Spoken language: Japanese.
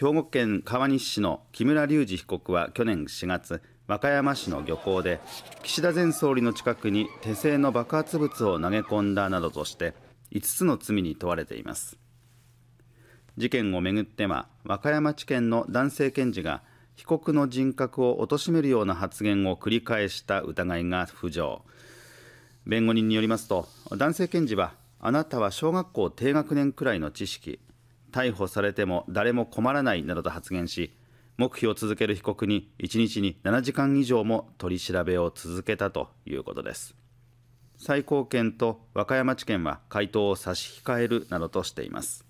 兵庫県川西市の木村隆二被告は去年4月和歌山市の漁港で岸田前総理の近くに手製の爆発物を投げ込んだなどとして5つの罪に問われています事件をめぐっては和歌山地検の男性検事が被告の人格を貶めるような発言を繰り返した疑いが浮上弁護人によりますと男性検事はあなたは小学校低学年くらいの知識逮捕されても誰も困らないなどと発言し黙秘を続ける被告に1日に7時間以上も取り調べを続けたということです最高検と和歌山地検は回答を差し控えるなどとしています